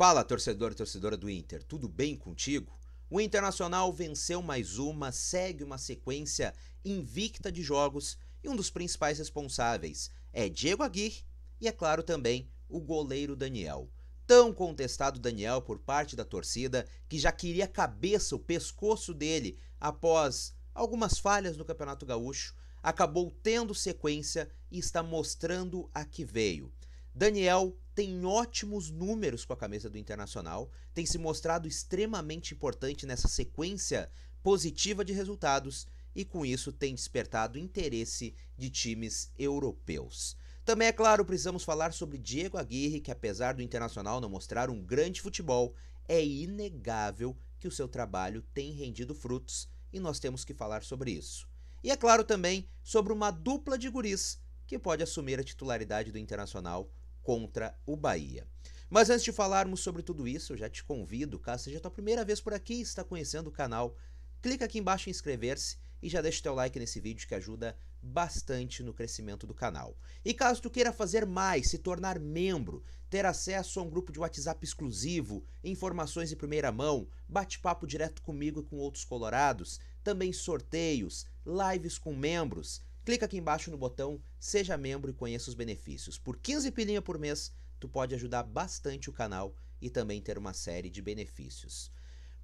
Fala, torcedor e torcedora do Inter, tudo bem contigo? O Internacional venceu mais uma, segue uma sequência invicta de jogos e um dos principais responsáveis é Diego Aguirre e, é claro, também o goleiro Daniel. Tão contestado Daniel por parte da torcida que já queria a cabeça, o pescoço dele após algumas falhas no Campeonato Gaúcho, acabou tendo sequência e está mostrando a que veio. Daniel tem ótimos números com a camisa do Internacional, tem se mostrado extremamente importante nessa sequência positiva de resultados e com isso tem despertado interesse de times europeus. Também, é claro, precisamos falar sobre Diego Aguirre, que apesar do Internacional não mostrar um grande futebol, é inegável que o seu trabalho tem rendido frutos e nós temos que falar sobre isso. E é claro também sobre uma dupla de guris que pode assumir a titularidade do Internacional contra o Bahia. Mas antes de falarmos sobre tudo isso, eu já te convido, caso seja a tua primeira vez por aqui e está conhecendo o canal, clica aqui embaixo em inscrever-se e já deixa o teu like nesse vídeo que ajuda bastante no crescimento do canal. E caso tu queira fazer mais, se tornar membro, ter acesso a um grupo de WhatsApp exclusivo, informações em primeira mão, bate-papo direto comigo e com outros colorados, também sorteios, lives com membros, clica aqui embaixo no botão Seja Membro e conheça os benefícios. Por 15 pilinha por mês, tu pode ajudar bastante o canal e também ter uma série de benefícios.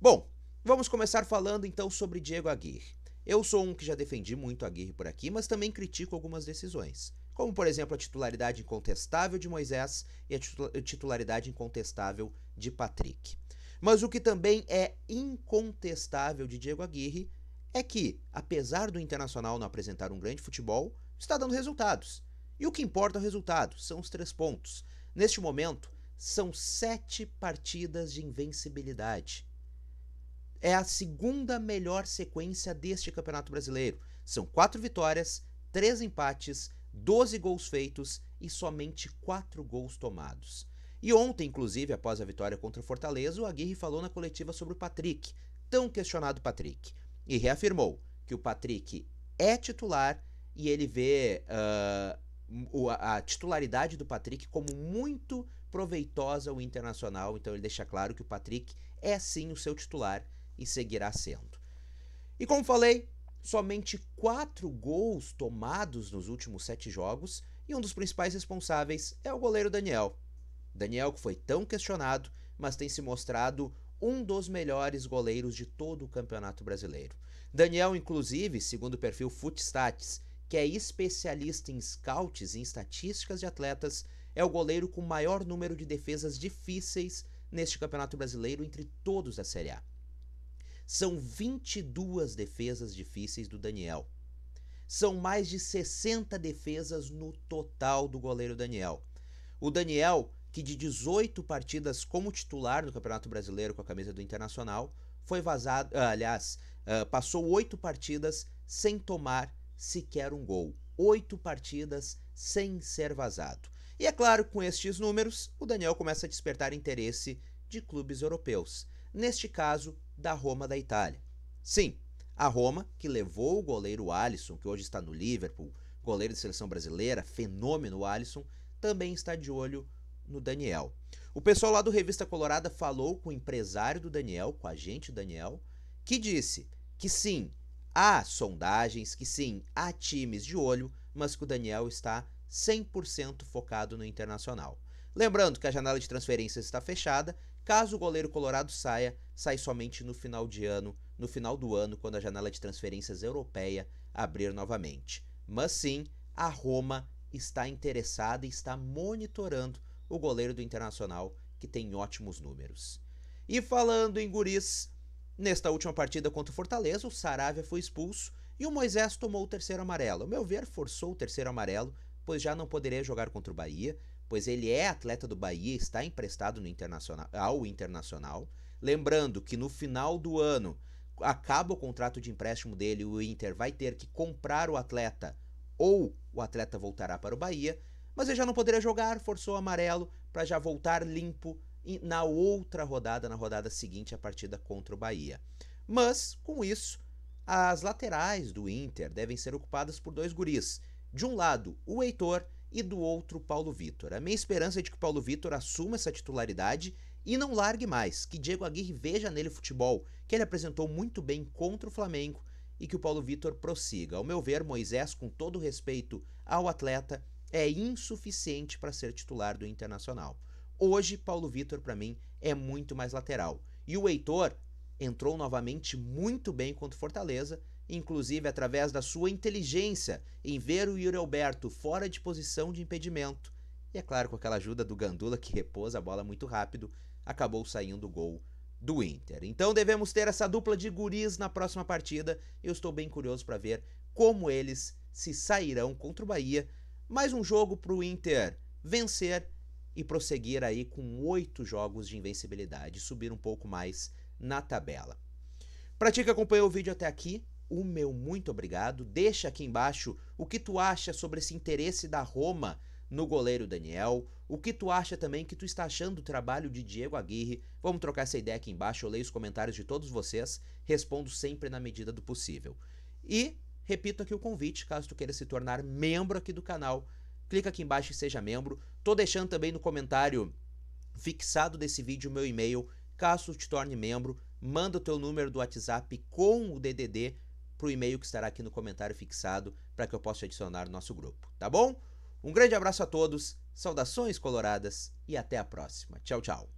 Bom, vamos começar falando então sobre Diego Aguirre. Eu sou um que já defendi muito Aguirre por aqui, mas também critico algumas decisões, como por exemplo a titularidade incontestável de Moisés e a titularidade incontestável de Patrick. Mas o que também é incontestável de Diego Aguirre é que, apesar do Internacional não apresentar um grande futebol, está dando resultados. E o que importa é o resultado, são os três pontos. Neste momento, são sete partidas de invencibilidade. É a segunda melhor sequência deste Campeonato Brasileiro. São quatro vitórias, três empates, 12 gols feitos e somente quatro gols tomados. E ontem, inclusive, após a vitória contra o Fortaleza, o Aguirre falou na coletiva sobre o Patrick. Tão questionado Patrick e reafirmou que o Patrick é titular e ele vê uh, a titularidade do Patrick como muito proveitosa ao Internacional. Então ele deixa claro que o Patrick é sim o seu titular e seguirá sendo. E como falei, somente quatro gols tomados nos últimos sete jogos e um dos principais responsáveis é o goleiro Daniel. Daniel que foi tão questionado, mas tem se mostrado um dos melhores goleiros de todo o Campeonato Brasileiro. Daniel, inclusive, segundo o perfil Footstats, que é especialista em scouts e em estatísticas de atletas, é o goleiro com maior número de defesas difíceis neste Campeonato Brasileiro entre todos da Série A. São 22 defesas difíceis do Daniel. São mais de 60 defesas no total do goleiro Daniel. O Daniel que de 18 partidas como titular no Campeonato Brasileiro com a camisa do Internacional, foi vazado, ah, aliás, ah, passou 8 partidas sem tomar sequer um gol. 8 partidas sem ser vazado. E é claro, com estes números, o Daniel começa a despertar interesse de clubes europeus, neste caso, da Roma da Itália. Sim, a Roma, que levou o goleiro Alisson, que hoje está no Liverpool, goleiro de seleção brasileira, fenômeno Alisson, também está de olho no Daniel. O pessoal lá do Revista Colorada falou com o empresário do Daniel, com o agente Daniel, que disse que sim, há sondagens, que sim, há times de olho, mas que o Daniel está 100% focado no internacional. Lembrando que a janela de transferências está fechada, caso o goleiro colorado saia, sai somente no final de ano, no final do ano, quando a janela de transferências europeia abrir novamente. Mas sim, a Roma está interessada e está monitorando o goleiro do Internacional, que tem ótimos números. E falando em guris, nesta última partida contra o Fortaleza, o Saravia foi expulso e o Moisés tomou o terceiro amarelo. Ao meu ver, forçou o terceiro amarelo, pois já não poderia jogar contra o Bahia, pois ele é atleta do Bahia, está emprestado no internacional, ao Internacional. Lembrando que no final do ano acaba o contrato de empréstimo dele, o Inter vai ter que comprar o atleta ou o atleta voltará para o Bahia mas ele já não poderia jogar, forçou o amarelo para já voltar limpo na outra rodada, na rodada seguinte, a partida contra o Bahia. Mas, com isso, as laterais do Inter devem ser ocupadas por dois guris. De um lado, o Heitor e do outro, Paulo Vitor. A minha esperança é de que o Paulo Vitor assuma essa titularidade e não largue mais, que Diego Aguirre veja nele futebol, que ele apresentou muito bem contra o Flamengo e que o Paulo Vitor prossiga. Ao meu ver, Moisés, com todo respeito ao atleta, é insuficiente para ser titular do Internacional. Hoje, Paulo Vitor, para mim, é muito mais lateral. E o Heitor entrou novamente muito bem contra o Fortaleza, inclusive através da sua inteligência em ver o Yuri Alberto fora de posição de impedimento. E é claro, com aquela ajuda do Gandula, que repôs a bola muito rápido, acabou saindo o gol do Inter. Então devemos ter essa dupla de guris na próxima partida. Eu estou bem curioso para ver como eles se sairão contra o Bahia mais um jogo para o Inter vencer e prosseguir aí com oito jogos de invencibilidade, subir um pouco mais na tabela. Para ti que acompanhou o vídeo até aqui, o meu muito obrigado. Deixa aqui embaixo o que tu acha sobre esse interesse da Roma no goleiro Daniel, o que tu acha também que tu está achando do trabalho de Diego Aguirre. Vamos trocar essa ideia aqui embaixo, eu leio os comentários de todos vocês, respondo sempre na medida do possível. E repito aqui o convite, caso tu queira se tornar membro aqui do canal, clica aqui embaixo e seja membro. Tô deixando também no comentário fixado desse vídeo o meu e-mail, caso te torne membro, manda o teu número do WhatsApp com o DDD pro e-mail que estará aqui no comentário fixado para que eu possa te adicionar no nosso grupo, tá bom? Um grande abraço a todos, saudações coloradas e até a próxima. Tchau, tchau.